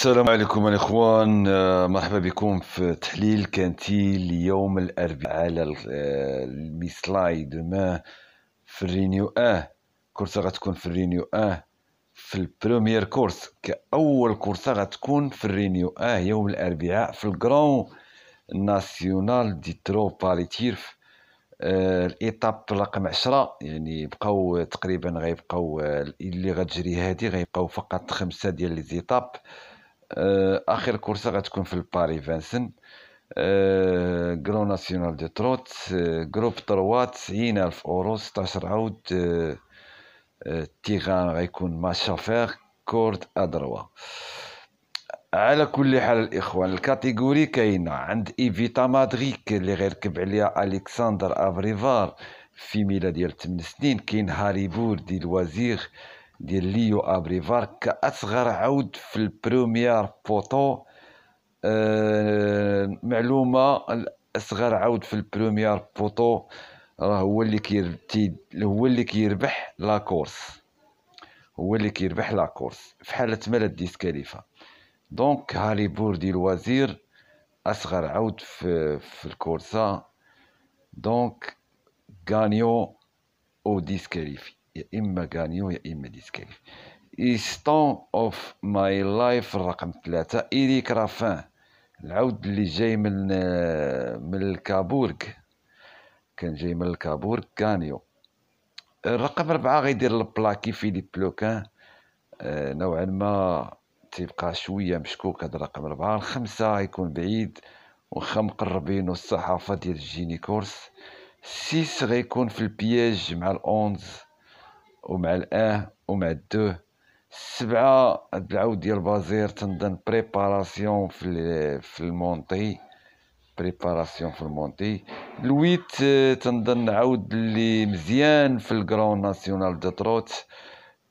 السلام عليكم الاخوان آه، مرحبا بكم في تحليل كانتي ليوم الاربعاء على بسلاي آه، دوما في الرينيو اه كورسة غتكون في الرينيو اه في البريمير كورس كاول كورسة غتكون في الرينيو اه يوم الاربعاء في الكرون ناسيونال دي ترو باري الايتاب رقم 10 يعني بقاو تقريبا غيبقاو آه، اللي غتجري هذه غيبقاو فقط خمسه ديال لي زيتاب آه، اخر كورسه غتكون في الباري فانسن أه كرو ناسيونال دي تروت جروب تروا تسعين الف اورو ستاشر عود تيغان غيكون ما شافير كورد ادروا على كل حال الاخوان الكاتيجوري كاينه عند ايفيتا مادريك اللي غيركب عليها الكسندر افريفار في ميلا ديال 8 سنين كاين هاري بور ديال الوزير ديال ليو ابريفار كاصغر عود في البروميير بوطو أه معلومه اصغر عود في البروميير بوطو آه، راه هو اللي كيرتي هو اللي كيربح لا كورس هو اللي كيربح لا كورس في حاله ما ديسكاليفا دونك هاري بوردي الوزير اصغر عود في في الكورسا دونك غانيو او ديسكاليفي يا اما غانيو يا اما ديسكالي ايستون اوف ماي لايف الرقم ثلاثة إيريك رافان العود اللي جاي من من الكابورغ كان جاي من الكابورغ غانيو الرقم ربعة غيدير البلاكي فيليب لوكان آه، نوعا ما تيبقى شويه مشكوك هذا الرقم ربعة الخمسة يكون بعيد وخا مقربين الصحافة ديال جيني كورس سيس غيكون في البياج مع الأونز ومع الاه ومع الدوه سبعة العود ديال بازير تنظن بريباراسيون في في المونتي بريباراسيون في المونتي الويت آه، تنظن عاود اللي مزيان في الكرون ناسيونال دو تروت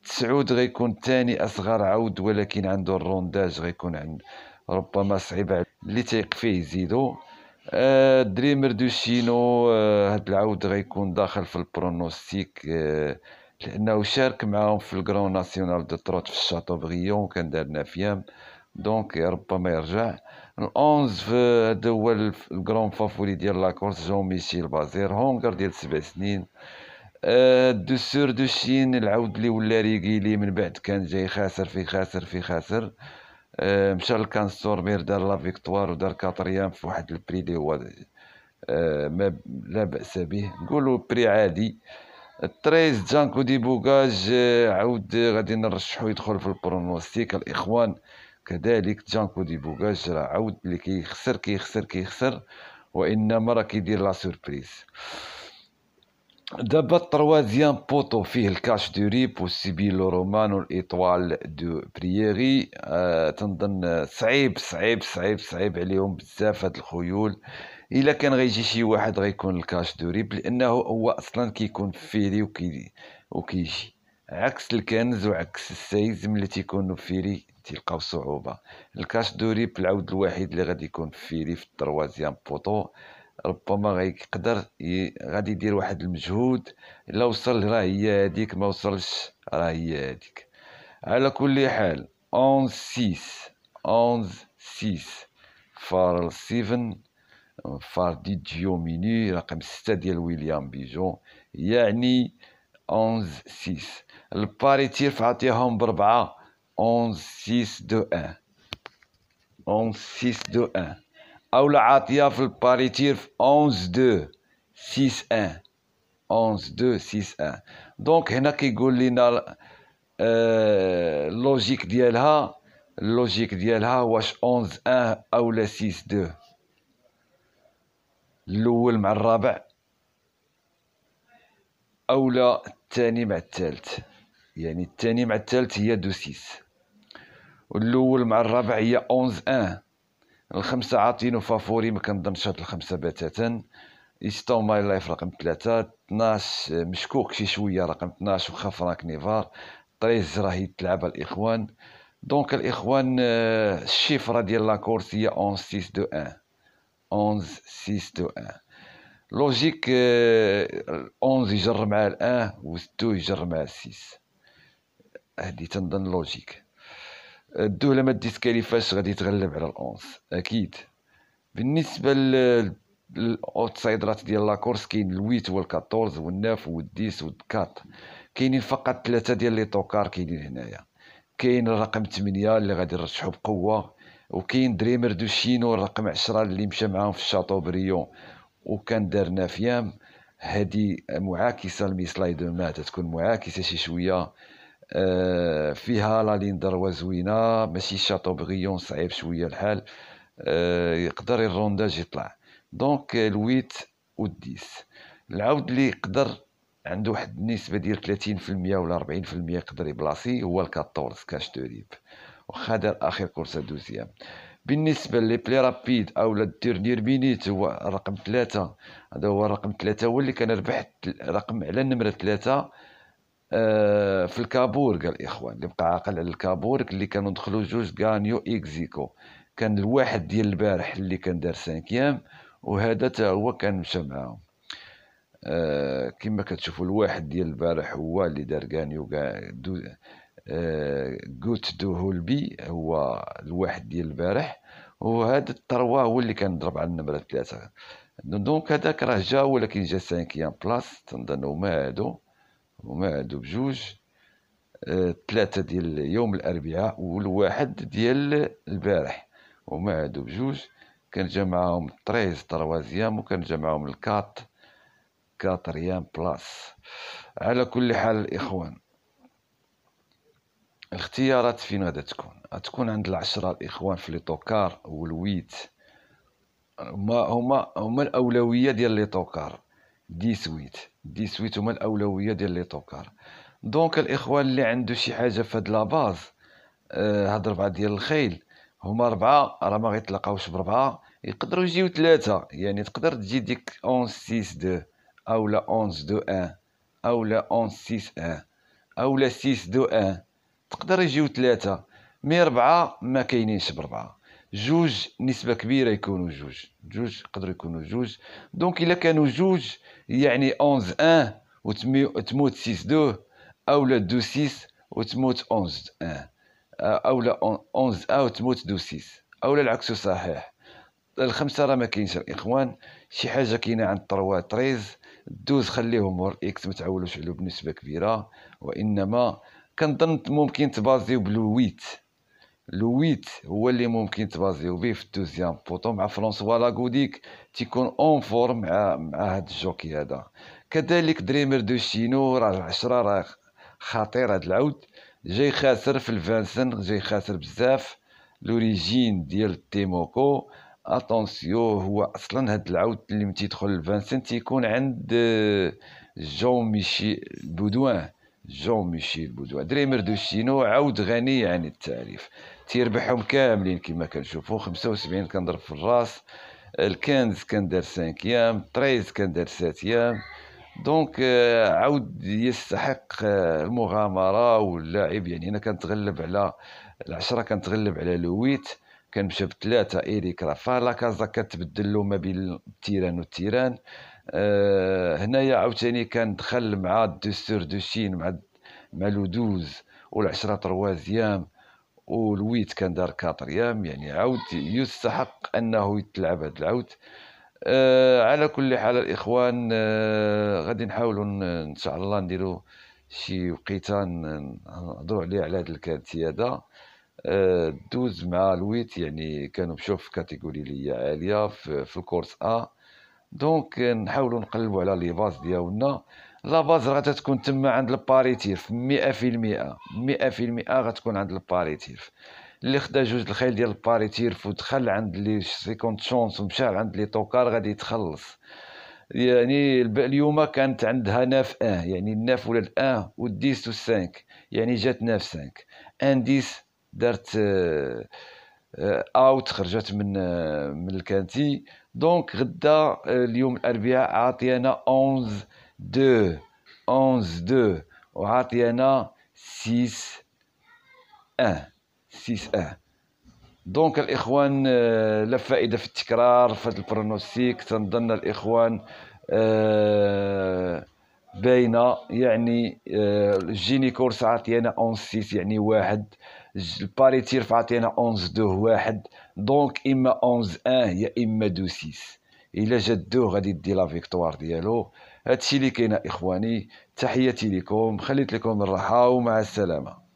تسعود غيكون ثاني اصغر عود ولكن عنده الرونداج غيكون عند ربما صعيب اللي تيق فيه يزيدو دريمر دو شينو هاد العود غيكون داخل في البرونوستيك آه لانه شارك معاهم في الكرون ناسيونال دو تروت في بغيون كان دارنا فيام دونك ربما يرجع الأونز في هذا هو الكرون فافوري ديال لاكورس جون ميشيل بازير هونغر ديال سبع سنين آه، دو سور دو شين العود اللي ولا ريكيلي من بعد كان جاي خاسر في خاسر في خاسر آه، مشى لكانستورمير دار لا فيكتوار ودار كاتريام في واحد البري اللي هو آه، ما لا باس به نقولوا بري عادي 13 جانكو دي بوكاج آه، عاود آه، غادي نرشحو يدخل في البرونوستيك الاخوان كذلك جانكو دي بوكاج راه عاود اللي كيخسر كيخسر كيخسر وانما راه كيدير لا سوربريز دابا التروازيام بوطو فيه الكاش دو ريب والسيبيلو رومان والايطوال دو برييري آه تنظن آه، صعيب صعيب صعيب صعيب عليهم بزاف هاد الخيول الا كان غيجي شي واحد غيكون الكاش دو ريب لانه هو اصلا كيكون فيري وكي وكيجي عكس الكنز وعكس السيز ملي تيكونوا فيري تلقاو صعوبه الكاش دو ريب العود الوحيد اللي غادي يكون فيري في التروازيام بوطو ربما غيقدر غادي يدير واحد المجهود الا وصل راه هي هذيك ما وصلش راه هي هذيك على كل حال اون سيس اون سيس فارل 7 فاردي جيوميني رقم 6 ديال ويليام بيجون يعني 11 6 الباريتي رفعتيهم بربعة 11 6 دو 1 11 6 دو 1 او عاطيه في الباريتي في 11 2 6 1 11 2 6 1 دونك هنا كيقول لنا اللوجيك آه، ديالها اللوجيك ديالها واش 11 1 او لا 6 2 الاول مع الرابع اولا الثاني مع الثالث يعني الثاني مع الثالث هي دو سيس والاول مع الرابع هي اونز ان الخمسة عاطينو فافوري ما كنظنش هاد الخمسة بتاتا ايستون ماي لايف رقم ثلاثة 12 مشكوك شي شوية رقم 12 وخا فرانك نيفار 13 راهي تلعبها الاخوان دونك الاخوان آه، الشيفرة ديال لاكورس هي اون سيس دو ان 11 6 1 لوجيك 11 يجر مع الان و 2 يجر مع 6 هادي تنظن لوجيك الدو لما ديت كيفاش غادي تغلب على الأونز اكيد بالنسبه للأوتسايدرات ديال لاكورس كاين الويت و الديس و والكات كاينين فقط ثلاثه ديال لي طوكار كاينين هنايا كاين الرقم 8 اللي غادي نرشحو بقوه وكاين دريمر دو شينو رقم عشرة اللي مشى معاهم في بريون وكان دار نافيام هادي معاكسه لميسلاي دو مات تكون معاكسه شي شويه آه، فيها لا لين دروا زوينه ماشي بريون صعيب شويه الحال آه، يقدر الرونداج يطلع دونك الويت والديس العود اللي يقدر عنده واحد النسبه ديال 30% ولا 40% يقدر يبلاصي هو الكاتورز كاش دو ريب وخدر اخر كورسة دوزية بالنسبة لي بلي رابيد او الديرنير مينيت هو رقم ثلاثة هذا هو رقم ثلاثة هو اللي كان ربح رقم على النمرة ثلاثة آه، في الكابور قال الاخوان اللي بقى عاقل على الكابور اللي كانوا دخلوا جوج غانيو اكزيكو كان الواحد ديال البارح اللي كان دار سانكيام وهذا تا هو كان مشى معاهم آه كما كتشوفوا الواحد ديال البارح هو اللي دار كانيو قوت دو هولبي هو الواحد ديال البارح وهذا التروا هو اللي كان ضرب على النمره ثلاثه دونك هذاك راه جا ولكن جا سانكيام بلاص تنظن هما هادو هما هادو بجوج ثلاثة آه، ديال يوم الأربعاء والواحد ديال البارح هما هادو بجوج كان جا معاهم طريز تروازيام وكان جا معاهم الكات كاتريام بلاص على كل حال الإخوان الاختيارات فين غادا تكون تكون عند العشرة الاخوان في ليطوكار والويت هما هما هما الاولوية ديال ليطوكار دي سويت دي سويت هما الاولوية ديال ليطوكار دونك الاخوان اللي عنده شي حاجة في هاد لاباز آه هاد ربعة ديال الخيل هما ربعة راه ما غيتلاقاوش بربعة يقدروا يجيو ثلاثة يعني تقدر تجي ديك اون سيس دو اولا اونز دو ان اولا لا اون سيس ان اولا سيس دو ان تقدر يجيو ثلاثة مي ربعة ما كاينينش بربعة جوج نسبة كبيرة يكونوا جوج جوج قدروا يكونوا جوج دونك إلا كانوا جوج يعني أونز أن وتموت سيس دو أو لا دو سيس وتموت أونز أن أو لا أونز أن وتموت دو سيس أو لا العكس صحيح الخمسة راه ما كاينش الإخوان شي حاجة كاينة عند تروا تريز دوز خليهم ور إكس متعولوش عليه بنسبة كبيرة وإنما كنظن ممكن تبازيو بلويت لويت هو اللي ممكن تبازيو به في الدوزيام بوطو مع فرانسوا لاغوديك تيكون اون فورم مع مع هاد الجوكي هذا كذلك دريمر دو شينو راه العشرة راه خطير هاد العود جاي خاسر في الفانسن جاي خاسر بزاف لوريجين ديال تيموكو اتونسيو هو اصلا هاد العود اللي متيدخل الفانسن تيكون عند آه، جون ميشي بودوان جون ميشيل بودوا دريمر دو سينو عاود غني عن التعريف تيربحهم كاملين كما كنشوفوا 75 كنضرب في الراس الكنز كان دار سانكيام تريز كان دار ساتيام دونك عاود يستحق المغامره واللاعب يعني انا كنتغلب على العشره كنتغلب على لويت كنمشى بثلاثه ايريك رافا لاكازا كتبدل له ما بين التيران والتيران آه، هنايا عاوتاني كان دخل مع الدستور دو شين مع مع لودوز والعشرة تروازيام الويت كان دار كاتريام يعني عاود يستحق انه يتلعب هذا العود آه على كل حال الاخوان آه غادي نحاولوا ان شاء الله نديروا شي وقيته نهضروا عليه على هاد الكاتي هذا آه دوز مع الويت يعني كانوا بشوف كاتيجوري ليا عاليه في, في الكورس ا آه دونك نحاولوا نقلبوا على لي باز ديالنا لا باز غادا تكون تما عند الباريتيرف مئة في المئة مئة في المئة غتكون عند الباريتيرف اللي خدا جوج الخيل ديال الباريتيرف ودخل عند لي سيكونت شونس ومشى عند لي توكار غادي يتخلص يعني اليوم كانت عندها ناف ان يعني الناف ولا الان والديس سانك يعني جات ناف سانك ان ديس دارت آه، آه، اوت خرجت من آه، من الكانتي دونك غدا اليوم الاربعاء عاطيانا 11 2 11 2 وعاطيانا 6 1 6 1 دونك الاخوان لا فائده في التكرار في هذا البرونوستيك تنظن الاخوان أه باينه يعني آه، الجيني كورس عطينا 11 سيس يعني واحد الباريتي رفعت لينا 11 2 واحد دونك اما 11 1 يا اما 2 6 الا جات 2 غادي دي لا فيكتوار ديالو هادشي اللي كاين اخواني تحياتي لكم خليت لكم الراحه ومع السلامه